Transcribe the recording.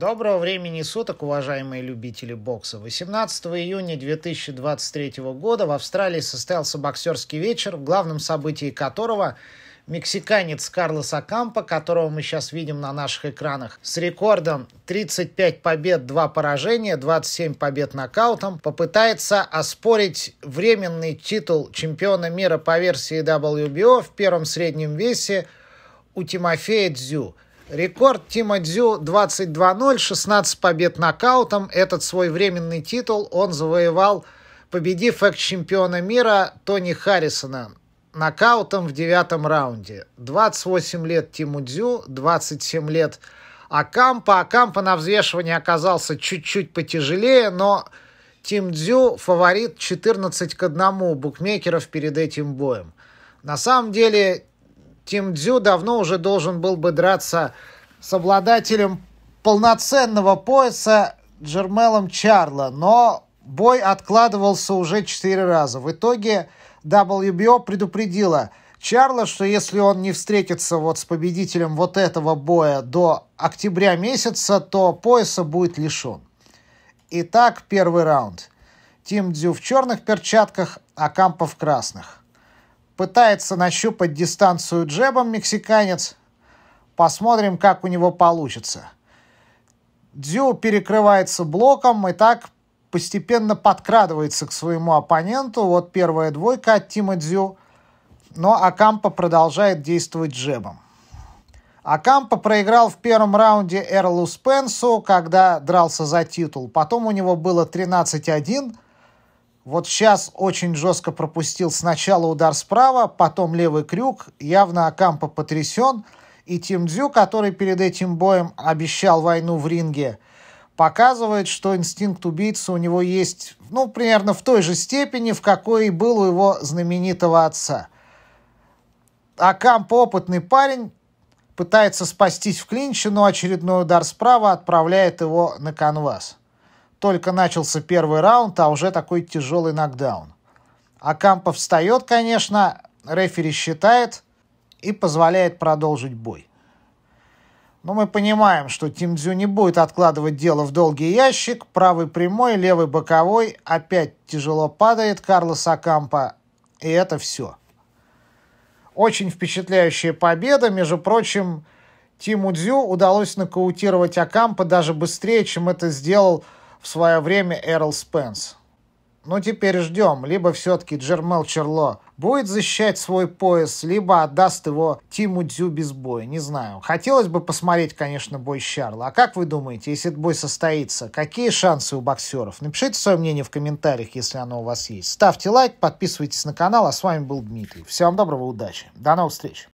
Доброго времени суток, уважаемые любители бокса. 18 июня 2023 года в Австралии состоялся боксерский вечер, в главном событии которого мексиканец Карлос Акампа, которого мы сейчас видим на наших экранах, с рекордом 35 побед, 2 поражения, 27 побед нокаутом, попытается оспорить временный титул чемпиона мира по версии WBO в первом среднем весе у Тимофея Дзю – Рекорд Тима Дзю 22-0, 16 побед нокаутом. Этот свой временный титул он завоевал, победив экс-чемпиона мира Тони Харрисона нокаутом в девятом раунде. 28 лет Тиму Дзю, 27 лет Акампа. Акампа на взвешивании оказался чуть-чуть потяжелее, но Тим Дзю фаворит 14 к 1 букмекеров перед этим боем. На самом деле Тим Дзю давно уже должен был бы драться с обладателем полноценного пояса Джермелом Чарла, но бой откладывался уже четыре раза. В итоге WBO предупредила Чарла, что если он не встретится вот с победителем вот этого боя до октября месяца, то пояса будет лишен. Итак, первый раунд. Тим Дзю в черных перчатках, а Кампа в красных. Пытается нащупать дистанцию джебом мексиканец. Посмотрим, как у него получится. Дзю перекрывается блоком и так постепенно подкрадывается к своему оппоненту. Вот первая двойка от Тима Дзю. Но Акампа продолжает действовать джебом. Акампа проиграл в первом раунде Эрлу Спенсу, когда дрался за титул. Потом у него было 13-1 вот сейчас очень жестко пропустил сначала удар справа, потом левый крюк. Явно Акампа потрясен. И Тим Тимдзю, который перед этим боем обещал войну в ринге, показывает, что инстинкт убийцы у него есть, ну, примерно в той же степени, в какой и был у его знаменитого отца. Акампа опытный парень, пытается спастись в клинче, но очередной удар справа отправляет его на канвас. Только начался первый раунд, а уже такой тяжелый нокдаун. Акампа встает, конечно, рефери считает и позволяет продолжить бой. Но мы понимаем, что Тим Дзю не будет откладывать дело в долгий ящик. Правый прямой, левый боковой. Опять тяжело падает Карлос Акампа. И это все. Очень впечатляющая победа. Между прочим, Тиму Дзю удалось нокаутировать Акампа даже быстрее, чем это сделал в свое время Эрл Спенс. Ну теперь ждем, либо все-таки Джермел Черло будет защищать свой пояс, либо отдаст его Тиму Дзю без боя, не знаю. Хотелось бы посмотреть, конечно, бой Чарла. А как вы думаете, если этот бой состоится, какие шансы у боксеров? Напишите свое мнение в комментариях, если оно у вас есть. Ставьте лайк, подписывайтесь на канал, а с вами был Дмитрий. Всем вам доброго, удачи, до новых встреч.